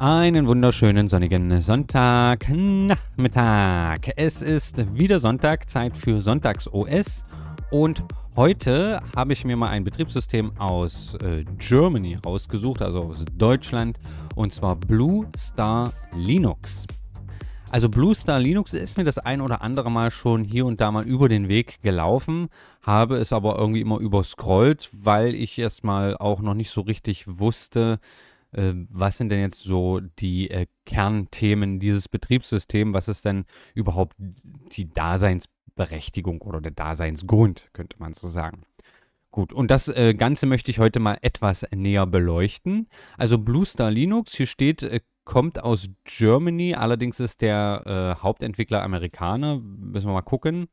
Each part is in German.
Einen wunderschönen sonnigen Sonntagnachmittag. Es ist wieder Sonntag, Zeit für Sonntags OS und heute habe ich mir mal ein Betriebssystem aus äh, Germany rausgesucht, also aus Deutschland und zwar Blue Star Linux. Also Blue Star Linux ist mir das ein oder andere Mal schon hier und da mal über den Weg gelaufen, habe es aber irgendwie immer überscrollt, weil ich erstmal auch noch nicht so richtig wusste, äh, was sind denn jetzt so die äh, Kernthemen dieses Betriebssystems? Was ist denn überhaupt die Daseinsberechtigung oder der Daseinsgrund, könnte man so sagen? Gut, und das äh, Ganze möchte ich heute mal etwas näher beleuchten. Also BlueStar Linux, hier steht, äh, kommt aus Germany, allerdings ist der äh, Hauptentwickler Amerikaner, müssen wir mal gucken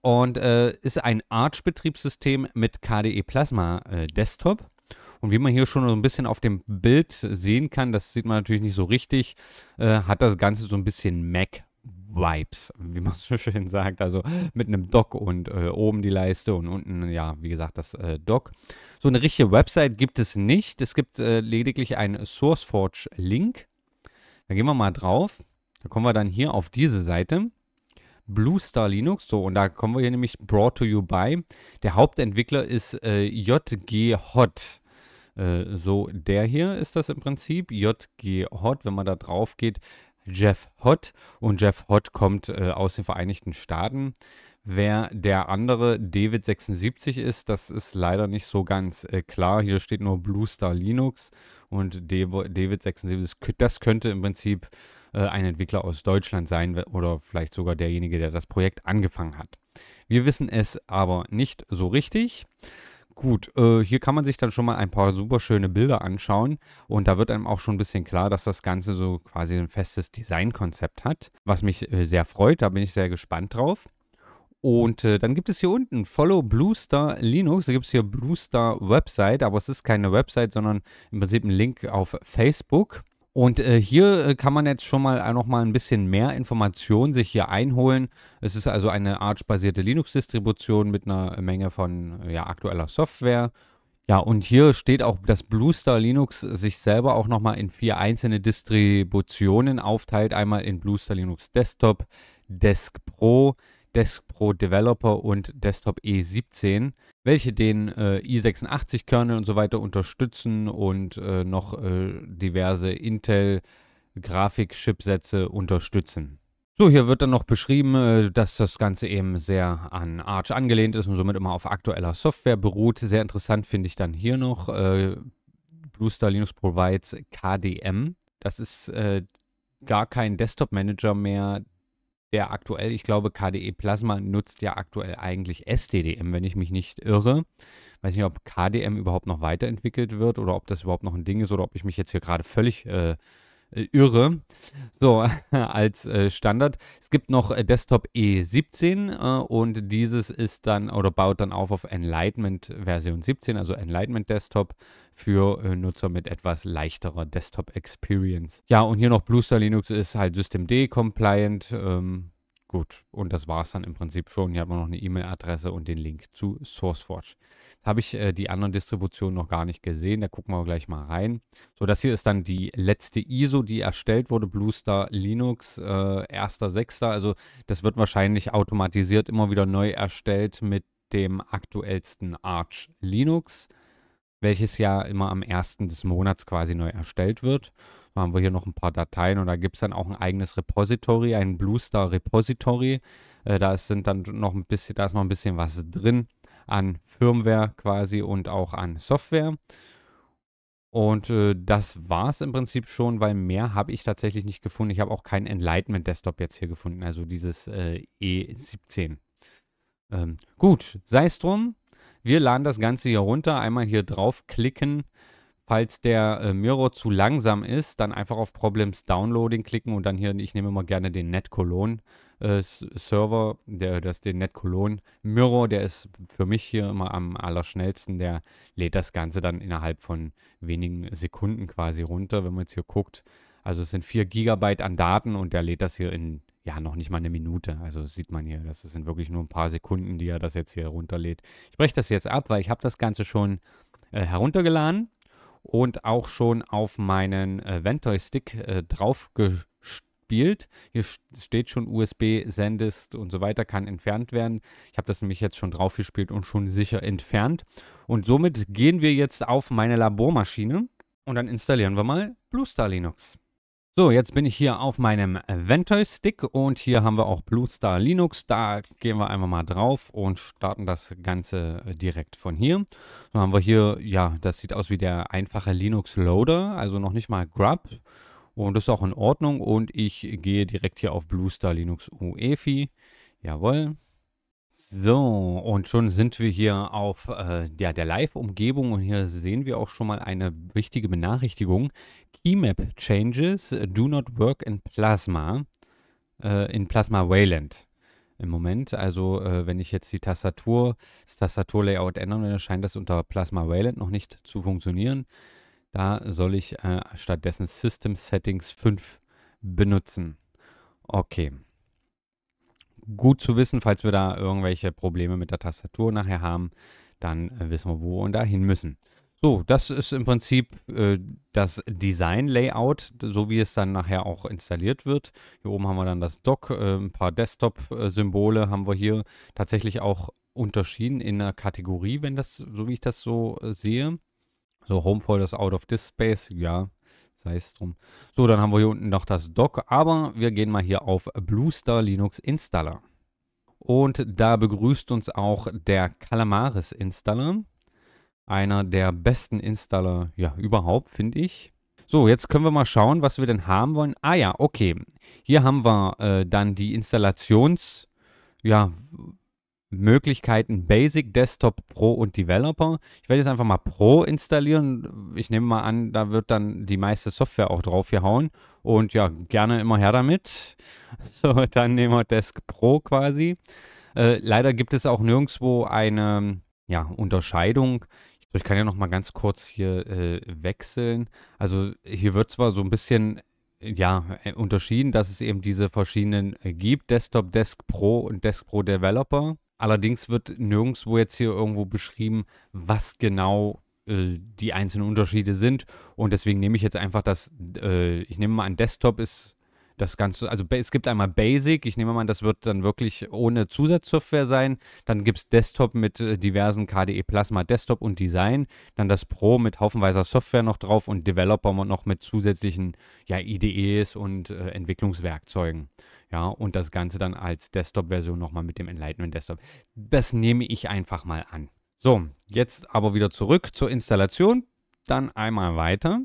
und äh, ist ein Arch-Betriebssystem mit KDE Plasma äh, Desktop. Und wie man hier schon so ein bisschen auf dem Bild sehen kann, das sieht man natürlich nicht so richtig, äh, hat das Ganze so ein bisschen Mac. Vibes, wie man so schön sagt, also mit einem Dock und äh, oben die Leiste und unten, ja, wie gesagt, das äh, Dock. So eine richtige Website gibt es nicht. Es gibt äh, lediglich einen SourceForge-Link. Da gehen wir mal drauf. Da kommen wir dann hier auf diese Seite. Blue Star Linux. So, und da kommen wir hier nämlich Brought to You by. Der Hauptentwickler ist äh, JG Hot. Äh, so, der hier ist das im Prinzip, JG Hot, wenn man da drauf geht, Jeff Hot. Und Jeff Hot kommt äh, aus den Vereinigten Staaten. Wer der andere David 76 ist, das ist leider nicht so ganz äh, klar. Hier steht nur Blue Star Linux und David 76, das könnte im Prinzip äh, ein Entwickler aus Deutschland sein oder vielleicht sogar derjenige, der das Projekt angefangen hat. Wir wissen es aber nicht so richtig. Gut, äh, hier kann man sich dann schon mal ein paar super schöne Bilder anschauen und da wird einem auch schon ein bisschen klar, dass das Ganze so quasi ein festes Designkonzept hat, was mich äh, sehr freut, da bin ich sehr gespannt drauf. Und äh, dann gibt es hier unten Follow Bluestar Linux. Da gibt es hier Bluestar Website, aber es ist keine Website, sondern im Prinzip ein Link auf Facebook. Und äh, hier äh, kann man jetzt schon mal äh, noch mal ein bisschen mehr Informationen sich hier einholen. Es ist also eine Arch-basierte Linux-Distribution mit einer Menge von äh, ja, aktueller Software. Ja, und hier steht auch, dass BlueStar Linux sich selber auch noch mal in vier einzelne Distributionen aufteilt. Einmal in BlueStar Linux Desktop, Desk Pro, Desk Pro Developer und Desktop E17, welche den äh, i86-Kernel und so weiter unterstützen und äh, noch äh, diverse Intel-Grafik-Chipsätze unterstützen. So, hier wird dann noch beschrieben, äh, dass das Ganze eben sehr an Arch angelehnt ist und somit immer auf aktueller Software beruht. Sehr interessant finde ich dann hier noch äh, BlueStar Linux provides KDM. Das ist äh, gar kein Desktop-Manager mehr, der aktuell, ich glaube, KDE Plasma nutzt ja aktuell eigentlich SDDM, wenn ich mich nicht irre. Weiß nicht, ob KDM überhaupt noch weiterentwickelt wird oder ob das überhaupt noch ein Ding ist oder ob ich mich jetzt hier gerade völlig äh, äh, irre. So, als äh, Standard. Es gibt noch äh, Desktop E17 äh, und dieses ist dann oder baut dann auf auf Enlightenment Version 17, also Enlightenment Desktop für äh, Nutzer mit etwas leichterer Desktop Experience. Ja, und hier noch Bluestar Linux ist halt Systemd compliant. Ähm, Gut, und das war es dann im Prinzip schon. Hier hat man noch eine E-Mail-Adresse und den Link zu SourceForge. Jetzt habe ich äh, die anderen Distributionen noch gar nicht gesehen. Da gucken wir gleich mal rein. So, das hier ist dann die letzte ISO, die erstellt wurde. Bluestar Linux, äh, 1.6. Also das wird wahrscheinlich automatisiert immer wieder neu erstellt mit dem aktuellsten Arch Linux, welches ja immer am 1. des Monats quasi neu erstellt wird. Dann haben wir hier noch ein paar Dateien und da gibt es dann auch ein eigenes Repository, ein BlueStar Repository. Äh, da ist, sind dann noch ein bisschen, da ist noch ein bisschen was drin an Firmware quasi und auch an Software. Und äh, das war es im Prinzip schon, weil mehr habe ich tatsächlich nicht gefunden. Ich habe auch keinen Enlightenment Desktop jetzt hier gefunden, also dieses äh, E17. Ähm, gut, sei es drum. Wir laden das Ganze hier runter. Einmal hier draufklicken Falls der äh, Miro zu langsam ist, dann einfach auf Problems Downloading klicken und dann hier, ich nehme immer gerne den NetColon äh, Server, der, das den NetColon Mirror, der ist für mich hier immer am allerschnellsten, der lädt das Ganze dann innerhalb von wenigen Sekunden quasi runter, wenn man jetzt hier guckt. Also es sind 4 GB an Daten und der lädt das hier in ja, noch nicht mal eine Minute. Also sieht man hier, das sind wirklich nur ein paar Sekunden, die er das jetzt hier runterlädt. Ich breche das jetzt ab, weil ich habe das Ganze schon äh, heruntergeladen und auch schon auf meinen äh, Ventoy-Stick äh, drauf gespielt. Hier steht schon USB, sendest und so weiter, kann entfernt werden. Ich habe das nämlich jetzt schon drauf gespielt und schon sicher entfernt. Und somit gehen wir jetzt auf meine Labormaschine und dann installieren wir mal BlueStar Linux. So, jetzt bin ich hier auf meinem Ventoy stick und hier haben wir auch BlueStar Linux. Da gehen wir einfach mal drauf und starten das Ganze äh, direkt von hier. So haben wir hier, ja, das sieht aus wie der einfache Linux-Loader, also noch nicht mal Grub. Und das ist auch in Ordnung und ich gehe direkt hier auf BlueStar Linux UEFI. Jawohl. So, und schon sind wir hier auf äh, ja, der Live-Umgebung und hier sehen wir auch schon mal eine wichtige Benachrichtigung. Keymap Changes do not work in Plasma, äh, in Plasma Wayland im Moment. Also äh, wenn ich jetzt die Tastatur, das Tastaturlayout ändern will, scheint das unter Plasma Wayland noch nicht zu funktionieren. Da soll ich äh, stattdessen System Settings 5 benutzen. Okay, gut zu wissen, falls wir da irgendwelche Probleme mit der Tastatur nachher haben, dann äh, wissen wir, wo wir da hin müssen. So, das ist im Prinzip äh, das Design-Layout, so wie es dann nachher auch installiert wird. Hier oben haben wir dann das Dock, äh, ein paar Desktop-Symbole haben wir hier tatsächlich auch unterschieden in der Kategorie, wenn das, so wie ich das so äh, sehe. So Home Homefolders out of this space, ja, Sei es drum. So, dann haben wir hier unten noch das Dock, aber wir gehen mal hier auf Bluestar Linux Installer. Und da begrüßt uns auch der Calamaris Installer. Einer der besten Installer, ja, überhaupt, finde ich. So, jetzt können wir mal schauen, was wir denn haben wollen. Ah ja, okay. Hier haben wir äh, dann die Installations, ja, Möglichkeiten Basic, Desktop, Pro und Developer. Ich werde jetzt einfach mal Pro installieren. Ich nehme mal an, da wird dann die meiste Software auch drauf gehauen. Und ja, gerne immer her damit. So, dann nehmen wir Desk Pro quasi. Äh, leider gibt es auch nirgendwo eine ja, Unterscheidung. Ich kann ja noch mal ganz kurz hier äh, wechseln. Also hier wird zwar so ein bisschen ja, äh, unterschieden, dass es eben diese verschiedenen äh, gibt, Desktop, Desk Pro und Desk Pro Developer. Allerdings wird nirgendwo jetzt hier irgendwo beschrieben, was genau äh, die einzelnen Unterschiede sind. Und deswegen nehme ich jetzt einfach das, äh, ich nehme mal ein Desktop ist das Ganze, also es gibt einmal Basic, ich nehme mal an, das wird dann wirklich ohne Zusatzsoftware sein. Dann gibt es Desktop mit äh, diversen KDE Plasma Desktop und Design. Dann das Pro mit haufenweiser Software noch drauf und Developer noch mit zusätzlichen ja, IDEs und äh, Entwicklungswerkzeugen. Ja, und das Ganze dann als Desktop-Version nochmal mit dem Enlightenment Desktop. Das nehme ich einfach mal an. So, jetzt aber wieder zurück zur Installation. Dann einmal weiter.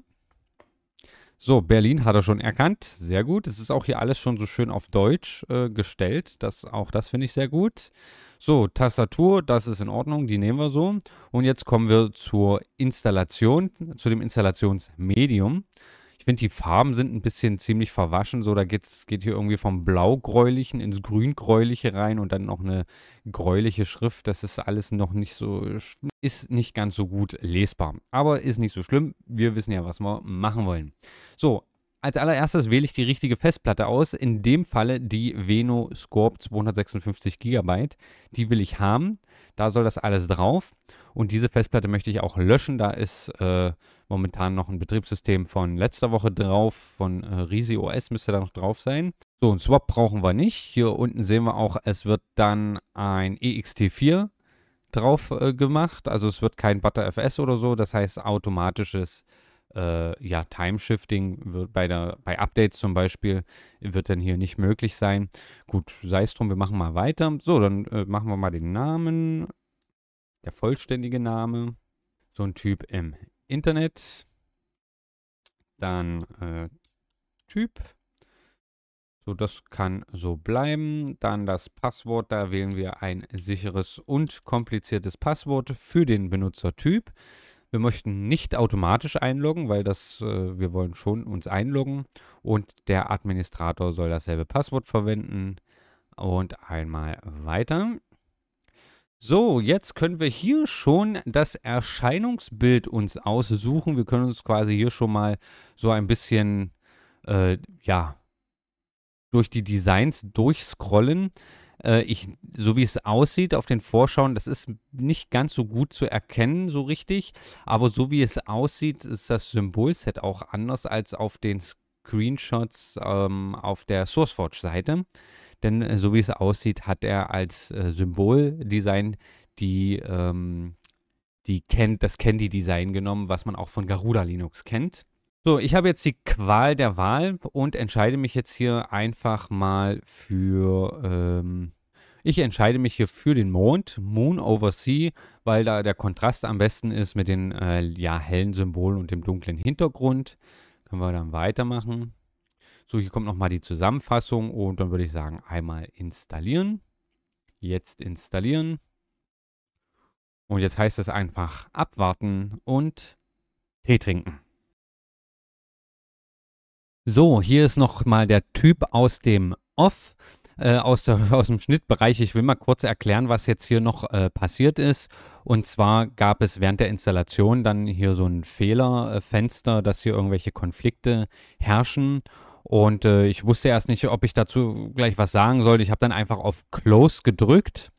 So, Berlin hat er schon erkannt. Sehr gut. Es ist auch hier alles schon so schön auf Deutsch äh, gestellt. Das, auch das finde ich sehr gut. So, Tastatur, das ist in Ordnung, die nehmen wir so. Und jetzt kommen wir zur Installation, zu dem Installationsmedium finde, die Farben sind ein bisschen ziemlich verwaschen. So, da geht's, geht hier irgendwie vom Blaugräulichen ins Grüngräuliche rein und dann noch eine gräuliche Schrift. Das ist alles noch nicht so, ist nicht ganz so gut lesbar. Aber ist nicht so schlimm. Wir wissen ja, was wir machen wollen. So, als allererstes wähle ich die richtige Festplatte aus, in dem Falle die Veno Scorp 256 GB. Die will ich haben, da soll das alles drauf. Und diese Festplatte möchte ich auch löschen, da ist äh, momentan noch ein Betriebssystem von letzter Woche drauf, von äh, Risi OS müsste da noch drauf sein. So, ein Swap brauchen wir nicht. Hier unten sehen wir auch, es wird dann ein EXT4 drauf äh, gemacht, also es wird kein ButterFS oder so, das heißt automatisches äh, äh, ja, Timeshifting wird bei, der, bei Updates zum Beispiel wird dann hier nicht möglich sein. Gut, sei es drum, wir machen mal weiter. So, dann äh, machen wir mal den Namen, der vollständige Name, so ein Typ im Internet, dann äh, Typ. So, das kann so bleiben. Dann das Passwort. Da wählen wir ein sicheres und kompliziertes Passwort für den Benutzertyp. Wir möchten nicht automatisch einloggen, weil das, äh, wir wollen schon uns einloggen und der Administrator soll dasselbe Passwort verwenden und einmal weiter. So, jetzt können wir hier schon das Erscheinungsbild uns aussuchen. Wir können uns quasi hier schon mal so ein bisschen, äh, ja, durch die Designs durchscrollen. Äh, ich, so wie es aussieht auf den Vorschauen, das ist nicht ganz so gut zu erkennen, so richtig. Aber so wie es aussieht, ist das Symbolset auch anders als auf den Screenshots ähm, auf der SourceForge-Seite. Denn äh, so wie es aussieht, hat er als äh, Symboldesign die, ähm, die kennt, das Candy-Design genommen, was man auch von Garuda Linux kennt. So, ich habe jetzt die Qual der Wahl und entscheide mich jetzt hier einfach mal für... Ähm, ich entscheide mich hier für den Mond, Moon over Sea, weil da der Kontrast am besten ist mit den äh, ja, hellen Symbolen und dem dunklen Hintergrund. Können wir dann weitermachen. So, hier kommt nochmal die Zusammenfassung und dann würde ich sagen, einmal installieren. Jetzt installieren. Und jetzt heißt es einfach abwarten und Tee trinken. So, hier ist nochmal der Typ aus dem Off, äh, aus, der, aus dem Schnittbereich. Ich will mal kurz erklären, was jetzt hier noch äh, passiert ist. Und zwar gab es während der Installation dann hier so ein Fehlerfenster, äh, dass hier irgendwelche Konflikte herrschen. Und äh, ich wusste erst nicht, ob ich dazu gleich was sagen sollte. Ich habe dann einfach auf Close gedrückt.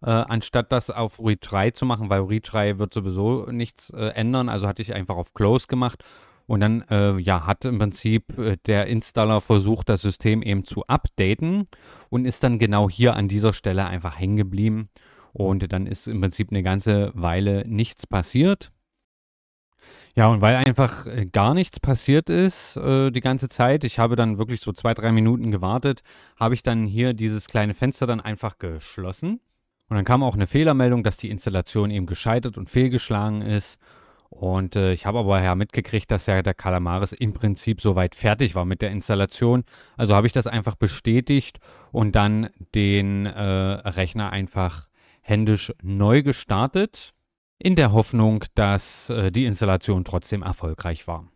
Äh, anstatt das auf Retry zu machen, weil Retry wird sowieso nichts äh, ändern, also hatte ich einfach auf Close gemacht und dann äh, ja, hat im Prinzip äh, der Installer versucht, das System eben zu updaten und ist dann genau hier an dieser Stelle einfach hängen geblieben. Und dann ist im Prinzip eine ganze Weile nichts passiert. Ja, und weil einfach äh, gar nichts passiert ist äh, die ganze Zeit, ich habe dann wirklich so zwei, drei Minuten gewartet, habe ich dann hier dieses kleine Fenster dann einfach geschlossen. Und dann kam auch eine Fehlermeldung, dass die Installation eben gescheitert und fehlgeschlagen ist. Und äh, ich habe aber ja mitgekriegt, dass ja der Calamaris im Prinzip soweit fertig war mit der Installation. Also habe ich das einfach bestätigt und dann den äh, Rechner einfach händisch neu gestartet, in der Hoffnung, dass äh, die Installation trotzdem erfolgreich war.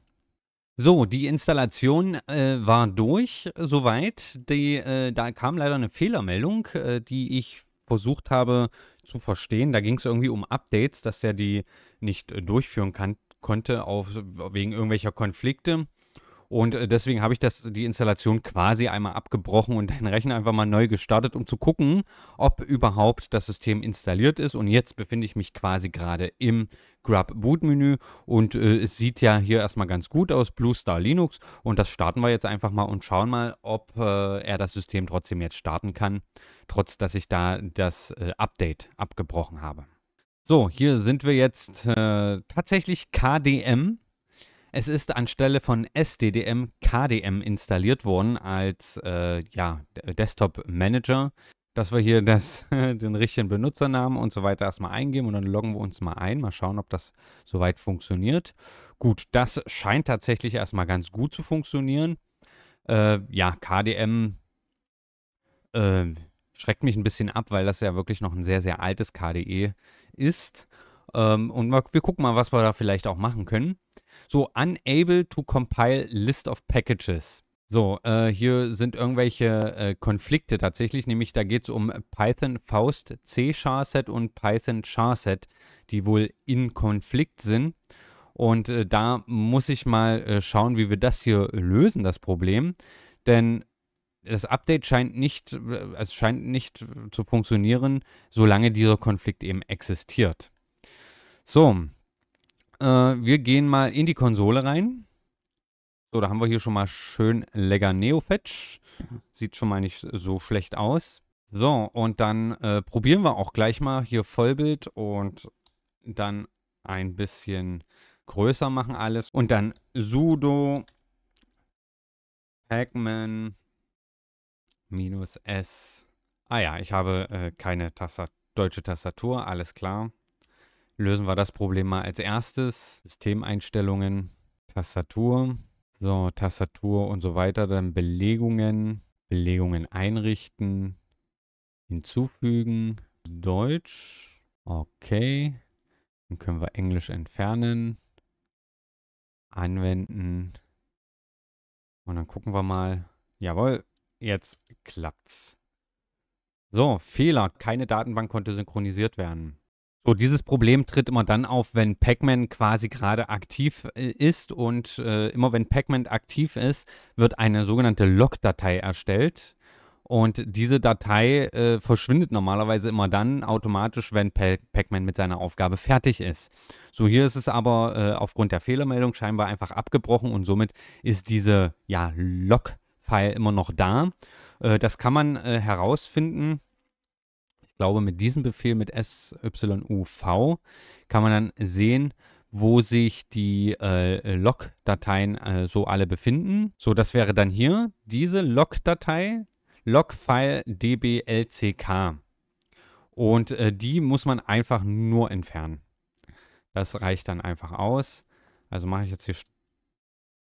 So, die Installation äh, war durch, soweit. Die, äh, da kam leider eine Fehlermeldung, äh, die ich versucht habe zu verstehen. Da ging es irgendwie um Updates, dass ja die nicht äh, durchführen kann, konnte auf, wegen irgendwelcher Konflikte. Und äh, deswegen habe ich das, die Installation quasi einmal abgebrochen und den Rechner einfach mal neu gestartet, um zu gucken, ob überhaupt das System installiert ist. Und jetzt befinde ich mich quasi gerade im Grub Boot Menü und äh, es sieht ja hier erstmal ganz gut aus, Blue Star Linux. Und das starten wir jetzt einfach mal und schauen mal, ob äh, er das System trotzdem jetzt starten kann, trotz dass ich da das äh, Update abgebrochen habe. So, hier sind wir jetzt äh, tatsächlich KDM. Es ist anstelle von SDDM KDM installiert worden als äh, ja, Desktop Manager, dass wir hier das, den richtigen Benutzernamen und so weiter erstmal eingeben und dann loggen wir uns mal ein, mal schauen, ob das soweit funktioniert. Gut, das scheint tatsächlich erstmal ganz gut zu funktionieren. Äh, ja, KDM äh, schreckt mich ein bisschen ab, weil das ja wirklich noch ein sehr, sehr altes KDE ist. Ähm, und mal, wir gucken mal, was wir da vielleicht auch machen können. So, unable to compile list of packages. So, äh, hier sind irgendwelche äh, Konflikte tatsächlich, nämlich da geht es um Python Faust C Charset und Python Charset, die wohl in Konflikt sind. Und äh, da muss ich mal äh, schauen, wie wir das hier lösen, das Problem. Denn das Update scheint nicht, äh, es scheint nicht zu funktionieren, solange dieser Konflikt eben existiert. So, äh, wir gehen mal in die Konsole rein. So, da haben wir hier schon mal schön lecker Neofetch. Sieht schon mal nicht so schlecht aus. So, und dann äh, probieren wir auch gleich mal hier Vollbild und dann ein bisschen größer machen alles. Und dann Sudo, Pacman. Minus S. Ah ja, ich habe äh, keine Tastat deutsche Tastatur, alles klar. Lösen wir das Problem mal als erstes. Systemeinstellungen, Tastatur, so Tastatur und so weiter. Dann Belegungen, Belegungen einrichten, hinzufügen, Deutsch, okay. Dann können wir Englisch entfernen, anwenden. Und dann gucken wir mal. Jawohl, Jetzt klappt's. So, Fehler. Keine Datenbank konnte synchronisiert werden. So, dieses Problem tritt immer dann auf, wenn Pac-Man quasi gerade aktiv äh, ist und äh, immer wenn Pac-Man aktiv ist, wird eine sogenannte Log-Datei erstellt. Und diese Datei äh, verschwindet normalerweise immer dann automatisch, wenn Pac-Man mit seiner Aufgabe fertig ist. So, hier ist es aber äh, aufgrund der Fehlermeldung scheinbar einfach abgebrochen und somit ist diese ja, Log-Datei Pfeil immer noch da. Äh, das kann man äh, herausfinden. Ich glaube, mit diesem Befehl mit SYUV kann man dann sehen, wo sich die äh, Log-Dateien äh, so alle befinden. So, das wäre dann hier diese Log-Datei, Log-File dblck. Und äh, die muss man einfach nur entfernen. Das reicht dann einfach aus. Also mache ich jetzt hier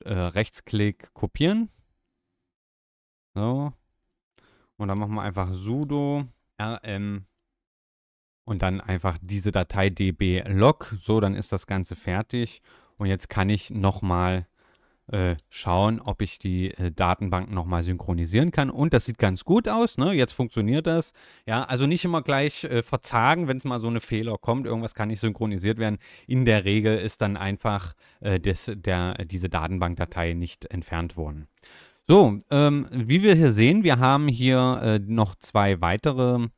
äh, Rechtsklick kopieren so. Und dann machen wir einfach sudo rm und dann einfach diese Datei db-log. So, dann ist das Ganze fertig. Und jetzt kann ich nochmal äh, schauen, ob ich die äh, Datenbanken nochmal synchronisieren kann. Und das sieht ganz gut aus. Ne? Jetzt funktioniert das. Ja, also nicht immer gleich äh, verzagen, wenn es mal so eine Fehler kommt. Irgendwas kann nicht synchronisiert werden. In der Regel ist dann einfach äh, des, der, diese Datenbankdatei nicht entfernt worden. So, ähm, wie wir hier sehen, wir haben hier äh, noch zwei weitere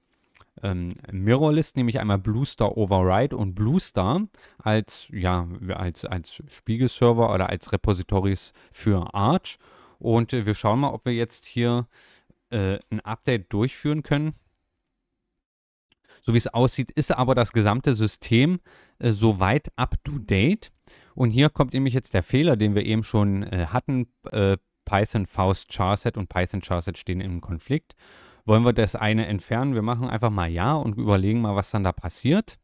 ähm, Mirrorlist, nämlich einmal Bluestar Override und Bluestar als, ja, als, als Spiegelserver oder als Repositories für Arch. Und äh, wir schauen mal, ob wir jetzt hier äh, ein Update durchführen können. So wie es aussieht, ist aber das gesamte System äh, soweit up to date. Und hier kommt nämlich jetzt der Fehler, den wir eben schon äh, hatten. Äh, Python Faust Charset und Python Charset stehen im Konflikt. Wollen wir das eine entfernen? Wir machen einfach mal Ja und überlegen mal, was dann da passiert.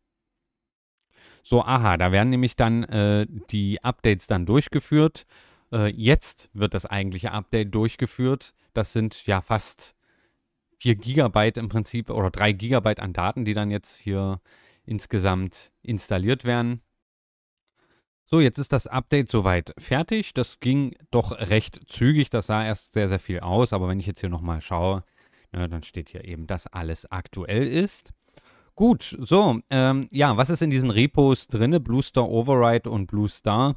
So, aha, da werden nämlich dann äh, die Updates dann durchgeführt. Äh, jetzt wird das eigentliche Update durchgeführt. Das sind ja fast 4 Gigabyte im Prinzip oder 3 Gigabyte an Daten, die dann jetzt hier insgesamt installiert werden. So, jetzt ist das Update soweit fertig. Das ging doch recht zügig. Das sah erst sehr, sehr viel aus. Aber wenn ich jetzt hier nochmal schaue, na, ne, dann steht hier eben, dass alles aktuell ist. Gut, so, ähm, ja, was ist in diesen Repos drin? Blue Star Override und Blue Star.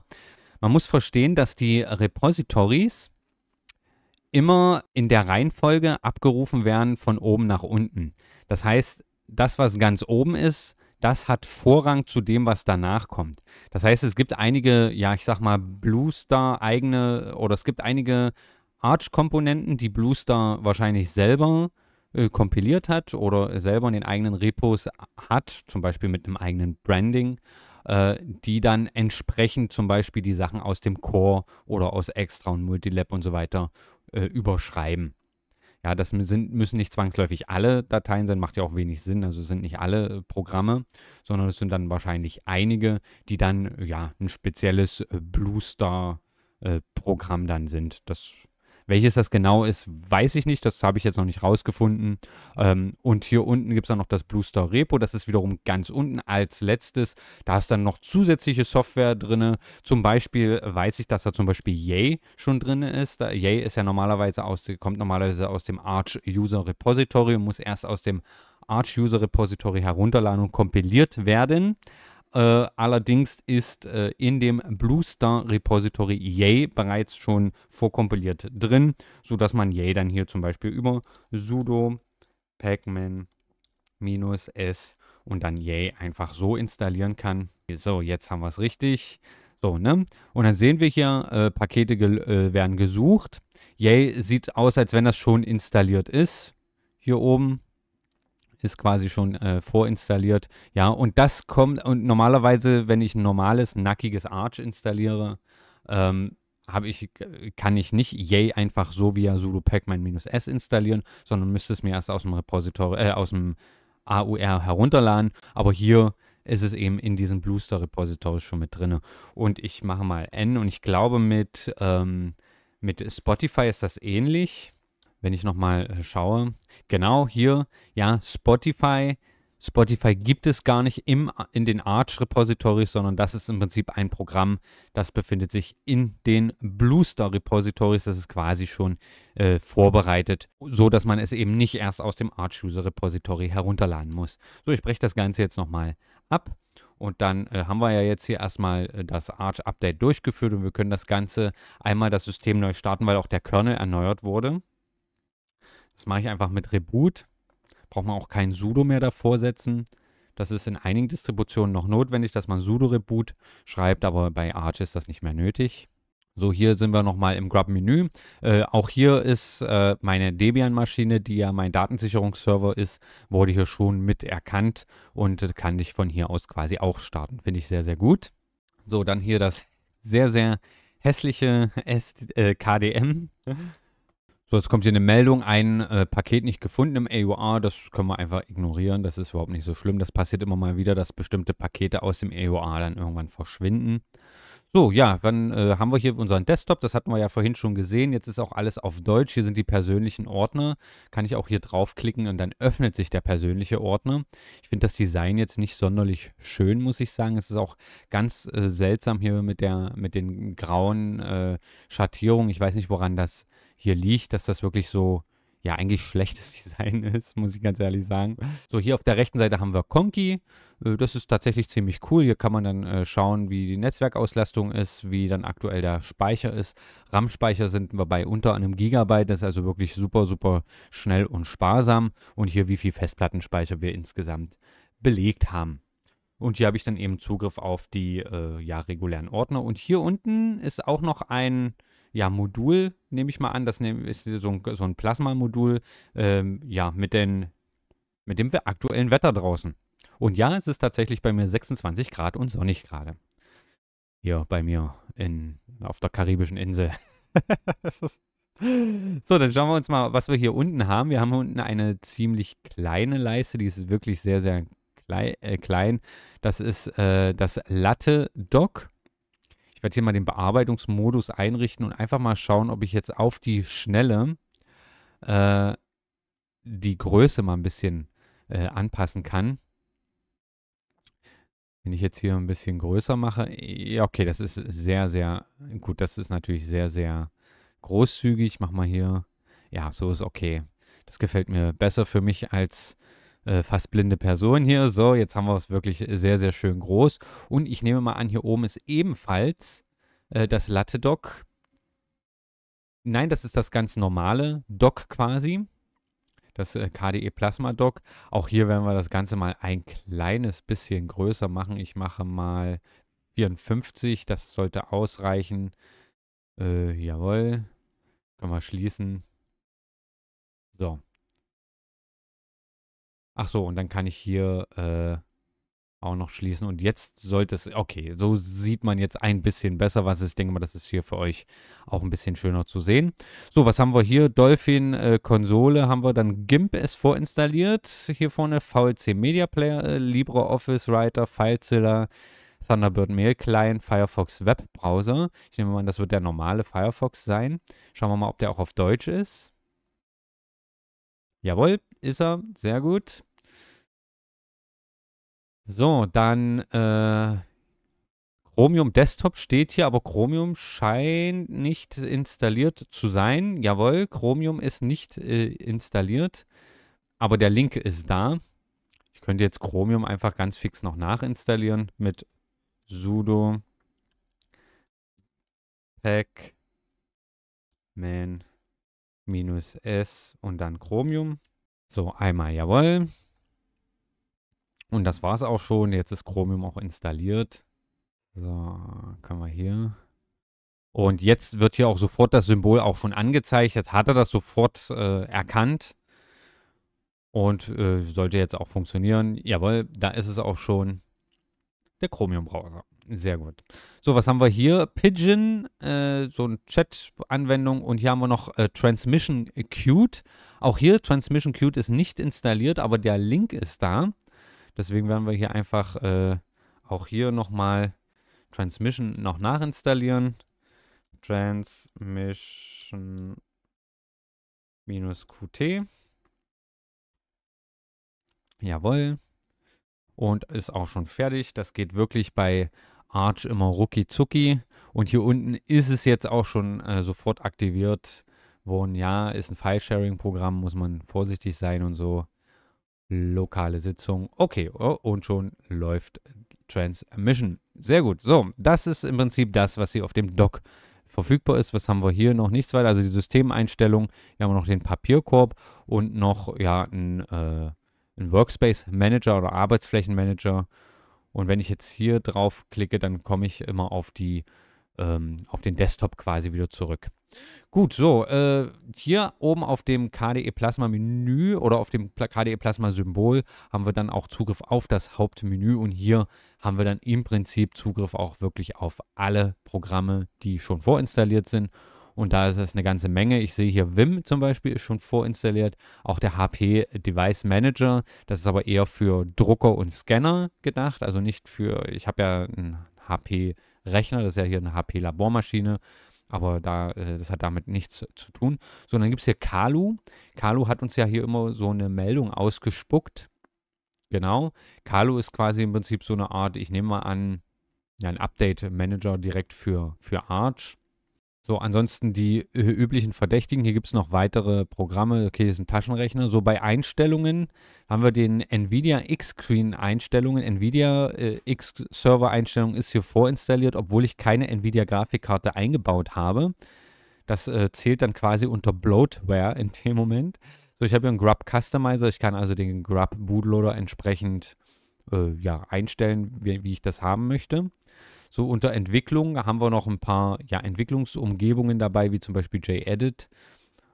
Man muss verstehen, dass die Repositories immer in der Reihenfolge abgerufen werden von oben nach unten. Das heißt, das, was ganz oben ist, das hat Vorrang zu dem, was danach kommt. Das heißt, es gibt einige, ja, ich sag mal, Bluestar eigene oder es gibt einige Arch-Komponenten, die Bluestar wahrscheinlich selber äh, kompiliert hat oder selber in den eigenen Repos hat, zum Beispiel mit einem eigenen Branding, äh, die dann entsprechend zum Beispiel die Sachen aus dem Core oder aus Extra und Multilab und so weiter äh, überschreiben. Ja, das sind, müssen nicht zwangsläufig alle Dateien sein, macht ja auch wenig Sinn. Also es sind nicht alle äh, Programme, sondern es sind dann wahrscheinlich einige, die dann ja ein spezielles äh, Bluestar-Programm äh, dann sind. Das welches das genau ist, weiß ich nicht. Das habe ich jetzt noch nicht rausgefunden. Ähm, und hier unten gibt es dann noch das Blue Store Repo. Das ist wiederum ganz unten als letztes. Da ist dann noch zusätzliche Software drin. Zum Beispiel weiß ich, dass da zum Beispiel Yay schon drin ist. Da, Yay ist ja normalerweise aus, kommt normalerweise aus dem Arch User Repository und muss erst aus dem Arch User Repository herunterladen und kompiliert werden. Äh, allerdings ist äh, in dem BlueStar Repository Yay bereits schon vorkompiliert drin, sodass man Yay dann hier zum Beispiel über sudo pacman-s und dann Yay einfach so installieren kann. So, jetzt haben wir es richtig. So, ne? Und dann sehen wir hier, äh, Pakete ge äh, werden gesucht. Yay sieht aus, als wenn das schon installiert ist. Hier oben ist quasi schon äh, vorinstalliert. Ja, und das kommt, und normalerweise, wenn ich ein normales, nackiges Arch installiere, ähm, habe ich, kann ich nicht yay einfach so via sudo pacman-s installieren, sondern müsste es mir erst aus dem Repository, äh, aus dem AUR herunterladen. Aber hier ist es eben in diesem Bluester Repository schon mit drin. Und ich mache mal N und ich glaube mit, ähm, mit Spotify ist das ähnlich wenn ich nochmal äh, schaue, genau hier, ja, Spotify. Spotify gibt es gar nicht im, äh, in den Arch-Repositories, sondern das ist im Prinzip ein Programm, das befindet sich in den Bluestar-Repositories. Das ist quasi schon äh, vorbereitet, so dass man es eben nicht erst aus dem Arch-User-Repository herunterladen muss. So, ich breche das Ganze jetzt nochmal ab. Und dann äh, haben wir ja jetzt hier erstmal äh, das Arch-Update durchgeführt und wir können das Ganze einmal das System neu starten, weil auch der Kernel erneuert wurde. Das mache ich einfach mit Reboot. Braucht man auch kein sudo mehr davor setzen. Das ist in einigen Distributionen noch notwendig, dass man sudo reboot schreibt, aber bei Arch ist das nicht mehr nötig. So, hier sind wir nochmal im Grub-Menü. Äh, auch hier ist äh, meine Debian-Maschine, die ja mein Datensicherungsserver ist, wurde hier schon mit erkannt und kann dich von hier aus quasi auch starten. Finde ich sehr, sehr gut. So, dann hier das sehr, sehr hässliche S äh, KDM. So, jetzt kommt hier eine Meldung, ein äh, Paket nicht gefunden im AUR. Das können wir einfach ignorieren. Das ist überhaupt nicht so schlimm. Das passiert immer mal wieder, dass bestimmte Pakete aus dem AUR dann irgendwann verschwinden. So, ja, dann äh, haben wir hier unseren Desktop. Das hatten wir ja vorhin schon gesehen. Jetzt ist auch alles auf Deutsch. Hier sind die persönlichen Ordner. Kann ich auch hier draufklicken und dann öffnet sich der persönliche Ordner. Ich finde das Design jetzt nicht sonderlich schön, muss ich sagen. Es ist auch ganz äh, seltsam hier mit, der, mit den grauen äh, Schattierungen. Ich weiß nicht, woran das hier liegt, dass das wirklich so, ja, eigentlich schlechtes Design ist, muss ich ganz ehrlich sagen. So, hier auf der rechten Seite haben wir Conky. Äh, das ist tatsächlich ziemlich cool. Hier kann man dann äh, schauen, wie die Netzwerkauslastung ist, wie dann aktuell der Speicher ist. RAM-Speicher sind wir bei unter einem Gigabyte. Das ist also wirklich super, super schnell und sparsam. Und hier, wie viel Festplattenspeicher wir insgesamt belegt haben. Und hier habe ich dann eben Zugriff auf die äh, ja, regulären Ordner. Und hier unten ist auch noch ein ja, Modul, nehme ich mal an. Das ist so ein, so ein Plasma-Modul, ähm, ja, mit, den, mit dem aktuellen Wetter draußen. Und ja, es ist tatsächlich bei mir 26 Grad und sonnig gerade. Hier bei mir in, auf der karibischen Insel. so, dann schauen wir uns mal, was wir hier unten haben. Wir haben unten eine ziemlich kleine Leiste, die ist wirklich sehr, sehr klei äh, klein. Das ist äh, das Latte Dock. Ich werde hier mal den Bearbeitungsmodus einrichten und einfach mal schauen, ob ich jetzt auf die Schnelle äh, die Größe mal ein bisschen äh, anpassen kann. Wenn ich jetzt hier ein bisschen größer mache, ja okay, das ist sehr, sehr, gut, das ist natürlich sehr, sehr großzügig. Ich mache mal hier, ja, so ist okay. Das gefällt mir besser für mich als äh, fast blinde Person hier. So, jetzt haben wir es wirklich sehr, sehr schön groß. Und ich nehme mal an, hier oben ist ebenfalls äh, das Latte-Dock. Nein, das ist das ganz normale Dock quasi. Das äh, KDE Plasma Dock. Auch hier werden wir das Ganze mal ein kleines bisschen größer machen. Ich mache mal 54. Das sollte ausreichen. Äh, jawohl. Können wir schließen. So. Ach so, und dann kann ich hier äh, auch noch schließen. Und jetzt sollte es, okay, so sieht man jetzt ein bisschen besser was. Ich denke mal, das ist hier für euch auch ein bisschen schöner zu sehen. So, was haben wir hier? Dolphin äh, Konsole haben wir dann GIMP ist vorinstalliert. Hier vorne VLC Media Player, äh, LibreOffice Writer, FileZilla, Thunderbird Mail Client, Firefox Web Browser. Ich nehme mal an, das wird der normale Firefox sein. Schauen wir mal, ob der auch auf Deutsch ist. Jawohl, ist er. Sehr gut. So, dann äh, Chromium Desktop steht hier, aber Chromium scheint nicht installiert zu sein. Jawohl, Chromium ist nicht äh, installiert, aber der Link ist da. Ich könnte jetzt Chromium einfach ganz fix noch nachinstallieren mit sudo pacman-s und dann Chromium. So, einmal, jawohl. Und das war es auch schon. Jetzt ist Chromium auch installiert. So, können wir hier. Und jetzt wird hier auch sofort das Symbol auch schon angezeigt. Jetzt hat er das sofort äh, erkannt. Und äh, sollte jetzt auch funktionieren. Jawohl, da ist es auch schon. Der Chromium-Browser. Sehr gut. So, was haben wir hier? Pigeon, äh, so eine Chat-Anwendung. Und hier haben wir noch äh, Transmission Acute. Auch hier Transmission Qt ist nicht installiert, aber der Link ist da. Deswegen werden wir hier einfach äh, auch hier nochmal Transmission noch nachinstallieren. Transmission minus QT. Jawohl. Und ist auch schon fertig. Das geht wirklich bei Arch immer rucki zucki. Und hier unten ist es jetzt auch schon äh, sofort aktiviert wohnen. Ja, ist ein File-Sharing-Programm, muss man vorsichtig sein und so. Lokale Sitzung. Okay, oh, und schon läuft Transmission. Sehr gut. So, das ist im Prinzip das, was hier auf dem Dock verfügbar ist. Was haben wir hier noch? Nichts weiter. Also die Systemeinstellung. Hier haben wir noch den Papierkorb und noch ja, ein, äh, ein Workspace Manager oder Arbeitsflächenmanager. Und wenn ich jetzt hier drauf klicke, dann komme ich immer auf die ähm, auf den Desktop quasi wieder zurück. Gut, so, äh, hier oben auf dem KDE Plasma Menü oder auf dem KDE Plasma Symbol haben wir dann auch Zugriff auf das Hauptmenü und hier haben wir dann im Prinzip Zugriff auch wirklich auf alle Programme, die schon vorinstalliert sind. Und da ist es eine ganze Menge. Ich sehe hier Vim zum Beispiel ist schon vorinstalliert. Auch der HP Device Manager. Das ist aber eher für Drucker und Scanner gedacht. Also nicht für, ich habe ja einen HP Rechner, das ist ja hier eine HP Labormaschine. Aber da, äh, das hat damit nichts zu tun. So, dann gibt es hier Kalu. Kalu hat uns ja hier immer so eine Meldung ausgespuckt. Genau. Kalu ist quasi im Prinzip so eine Art, ich nehme mal an, ja, ein Update-Manager direkt für, für Arch. So, ansonsten die üblichen Verdächtigen. Hier gibt es noch weitere Programme. Okay, hier ist ein Taschenrechner. So, bei Einstellungen haben wir den NVIDIA X-Screen-Einstellungen. NVIDIA äh, X-Server-Einstellung ist hier vorinstalliert, obwohl ich keine NVIDIA-Grafikkarte eingebaut habe. Das äh, zählt dann quasi unter Bloatware in dem Moment. So, ich habe hier einen Grub Customizer. Ich kann also den Grub Bootloader entsprechend äh, ja, einstellen, wie, wie ich das haben möchte. So unter Entwicklung haben wir noch ein paar ja, Entwicklungsumgebungen dabei, wie zum Beispiel JEdit.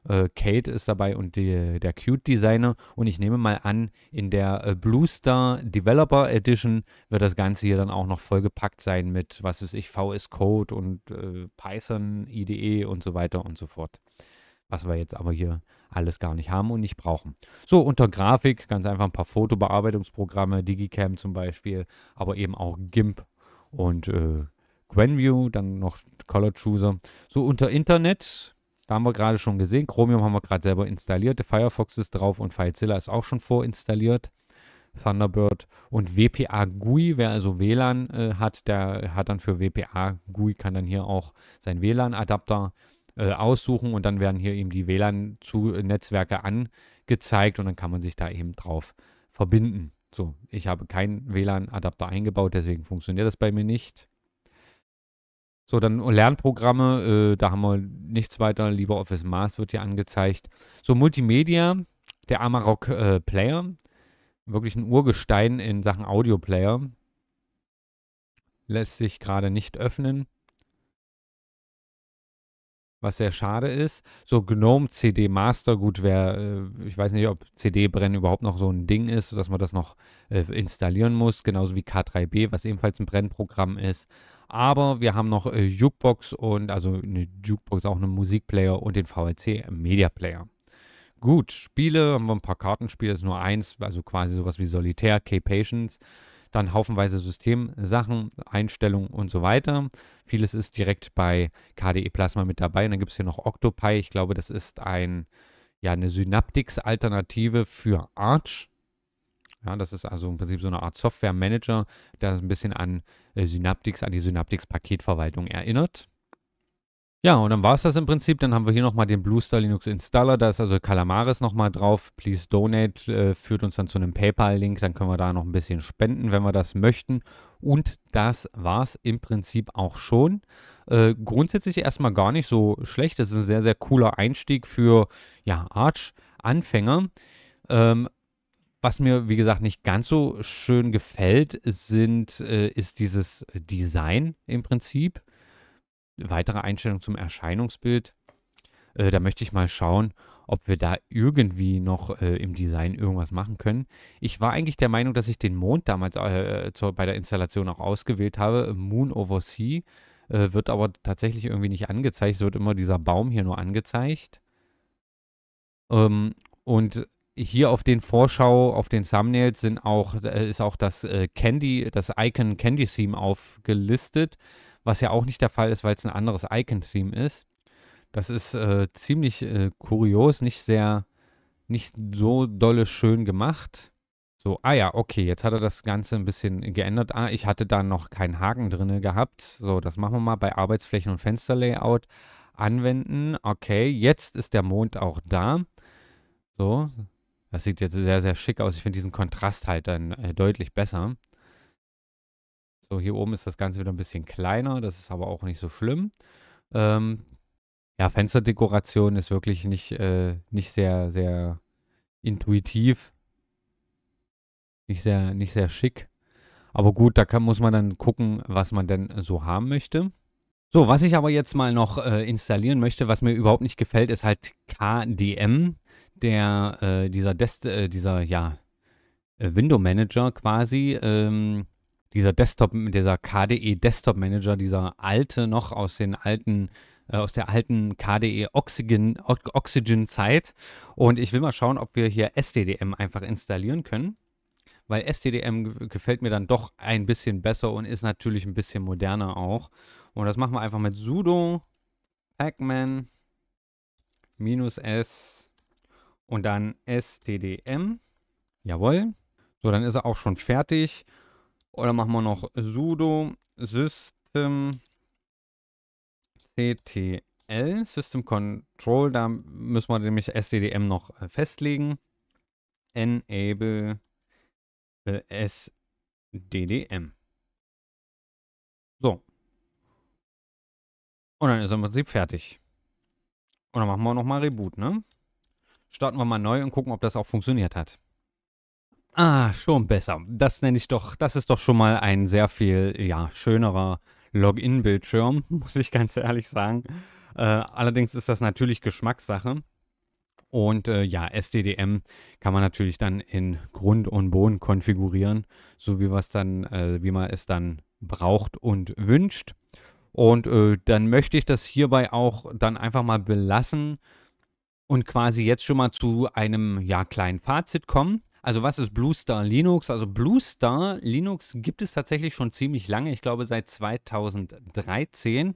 Äh, Kate ist dabei und die, der Cute Designer. Und ich nehme mal an, in der äh, Blue Star Developer Edition wird das Ganze hier dann auch noch vollgepackt sein mit, was weiß ich, VS Code und äh, Python, IDE und so weiter und so fort. Was wir jetzt aber hier alles gar nicht haben und nicht brauchen. So, unter Grafik ganz einfach ein paar Fotobearbeitungsprogramme, Digicam zum Beispiel, aber eben auch GIMP und äh, Gwenview, dann noch Color Chooser. So unter Internet, da haben wir gerade schon gesehen, Chromium haben wir gerade selber installiert, Firefox ist drauf und FileZilla ist auch schon vorinstalliert. Thunderbird und WPA GUI, wer also WLAN äh, hat, der hat dann für WPA GUI, kann dann hier auch seinen WLAN-Adapter äh, aussuchen und dann werden hier eben die WLAN-Netzwerke angezeigt und dann kann man sich da eben drauf verbinden. So, ich habe keinen WLAN-Adapter eingebaut, deswegen funktioniert das bei mir nicht. So, dann Lernprogramme, äh, da haben wir nichts weiter. LibreOffice Mars wird hier angezeigt. So, Multimedia, der Amarok äh, Player, wirklich ein Urgestein in Sachen Audio-Player. Lässt sich gerade nicht öffnen was sehr schade ist. So Gnome CD Master, gut, wer, äh, ich weiß nicht, ob CD-Brennen überhaupt noch so ein Ding ist, dass man das noch äh, installieren muss, genauso wie K3B, was ebenfalls ein Brennprogramm ist. Aber wir haben noch äh, Jukebox und also eine Jukebox, auch einen Musikplayer und den VLC Media Player. Gut, Spiele, haben wir ein paar Kartenspiele, ist nur eins, also quasi sowas wie Solitär, K-Patience, dann haufenweise Systemsachen, Einstellungen und so weiter. Vieles ist direkt bei KDE Plasma mit dabei. Und dann gibt es hier noch Octopi. Ich glaube, das ist ein, ja, eine Synaptics-Alternative für Arch. Ja, das ist also im Prinzip so eine Art Software-Manager, der ein bisschen an äh, Synaptics, an die Synaptics-Paketverwaltung erinnert. Ja, und dann war es das im Prinzip. Dann haben wir hier nochmal den Bluestar Linux Installer. Da ist also Calamaris nochmal drauf. Please Donate äh, führt uns dann zu einem PayPal-Link. Dann können wir da noch ein bisschen spenden, wenn wir das möchten. Und das war es im Prinzip auch schon. Äh, grundsätzlich erstmal gar nicht so schlecht. Das ist ein sehr, sehr cooler Einstieg für ja, Arch-Anfänger. Ähm, was mir, wie gesagt, nicht ganz so schön gefällt, sind, äh, ist dieses Design im Prinzip weitere Einstellungen zum Erscheinungsbild. Äh, da möchte ich mal schauen, ob wir da irgendwie noch äh, im Design irgendwas machen können. Ich war eigentlich der Meinung, dass ich den Mond damals äh, zur, bei der Installation auch ausgewählt habe, Moon over Sea, äh, wird aber tatsächlich irgendwie nicht angezeigt. Es wird immer dieser Baum hier nur angezeigt. Ähm, und hier auf den Vorschau, auf den Thumbnails sind auch, äh, ist auch das äh, Candy, das Icon Candy Theme aufgelistet was ja auch nicht der Fall ist, weil es ein anderes Icon-Theme ist. Das ist äh, ziemlich äh, kurios, nicht sehr, nicht so dolle schön gemacht. So, ah ja, okay, jetzt hat er das Ganze ein bisschen geändert. Ah, ich hatte da noch keinen Haken drin gehabt. So, das machen wir mal bei Arbeitsflächen und Fensterlayout anwenden. Okay, jetzt ist der Mond auch da. So, das sieht jetzt sehr, sehr schick aus. Ich finde diesen Kontrast halt dann äh, deutlich besser. So, hier oben ist das Ganze wieder ein bisschen kleiner. Das ist aber auch nicht so schlimm. Ähm, ja, Fensterdekoration ist wirklich nicht, äh, nicht sehr, sehr intuitiv. Nicht sehr, nicht sehr schick. Aber gut, da kann, muss man dann gucken, was man denn so haben möchte. So, was ich aber jetzt mal noch äh, installieren möchte, was mir überhaupt nicht gefällt, ist halt KDM, der, äh, dieser, Dest äh, dieser, ja, äh, Window Manager quasi, ähm, dieser Desktop, dieser KDE Desktop Manager, dieser alte noch aus den alten äh, aus der alten KDE Oxygen, Oxygen Zeit. Und ich will mal schauen, ob wir hier SDDM einfach installieren können, weil SDDM gefällt mir dann doch ein bisschen besser und ist natürlich ein bisschen moderner auch. Und das machen wir einfach mit sudo pacman minus s und dann SDDM. Jawohl. So, dann ist er auch schon fertig. Oder machen wir noch sudo system ctl system control. Da müssen wir nämlich SDDM noch äh, festlegen. Enable äh, SDDM. So. Und dann ist er im Prinzip fertig. Und dann machen wir nochmal Reboot, ne? Starten wir mal neu und gucken, ob das auch funktioniert hat. Ah, schon besser. Das nenne ich doch, das ist doch schon mal ein sehr viel, ja, schönerer Login-Bildschirm, muss ich ganz ehrlich sagen. Äh, allerdings ist das natürlich Geschmackssache. Und äh, ja, SDDM kann man natürlich dann in Grund und Boden konfigurieren, so wie, was dann, äh, wie man es dann braucht und wünscht. Und äh, dann möchte ich das hierbei auch dann einfach mal belassen und quasi jetzt schon mal zu einem ja, kleinen Fazit kommen. Also was ist BlueStar Linux? Also BlueStar Linux gibt es tatsächlich schon ziemlich lange, ich glaube seit 2013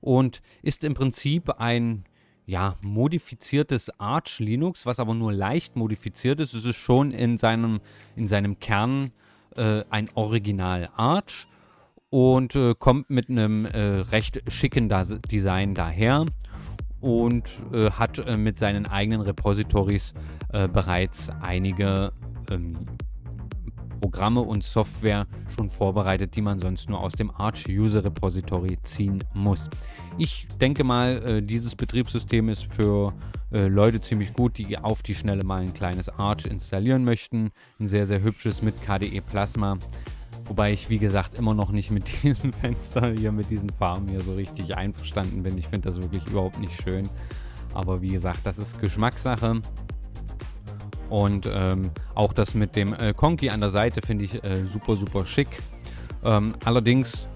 und ist im Prinzip ein ja, modifiziertes Arch Linux, was aber nur leicht modifiziert ist. Es ist schon in seinem, in seinem Kern äh, ein Original Arch und äh, kommt mit einem äh, recht schicken das Design daher und äh, hat äh, mit seinen eigenen Repositories äh, bereits einige ähm, Programme und Software schon vorbereitet, die man sonst nur aus dem Arch User Repository ziehen muss. Ich denke mal, äh, dieses Betriebssystem ist für äh, Leute ziemlich gut, die auf die Schnelle mal ein kleines Arch installieren möchten. Ein sehr, sehr hübsches mit KDE Plasma. Wobei ich, wie gesagt, immer noch nicht mit diesem Fenster hier, mit diesen Farben hier so richtig einverstanden bin. Ich finde das wirklich überhaupt nicht schön. Aber wie gesagt, das ist Geschmackssache. Und ähm, auch das mit dem äh, Conky an der Seite finde ich äh, super, super schick. Ähm, allerdings,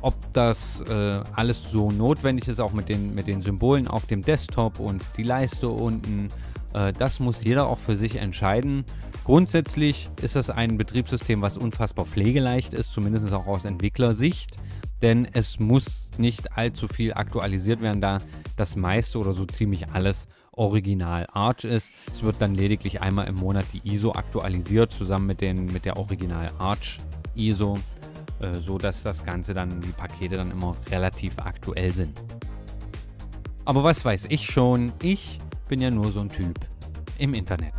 ob das äh, alles so notwendig ist, auch mit den, mit den Symbolen auf dem Desktop und die Leiste unten, äh, das muss jeder auch für sich entscheiden. Grundsätzlich ist das ein Betriebssystem, was unfassbar pflegeleicht ist, zumindest auch aus Entwicklersicht. Denn es muss nicht allzu viel aktualisiert werden, da das meiste oder so ziemlich alles Original Arch ist. Es wird dann lediglich einmal im Monat die ISO aktualisiert, zusammen mit, den, mit der Original Arch ISO, äh, so dass das Ganze dann, die Pakete dann immer relativ aktuell sind. Aber was weiß ich schon, ich bin ja nur so ein Typ im Internet.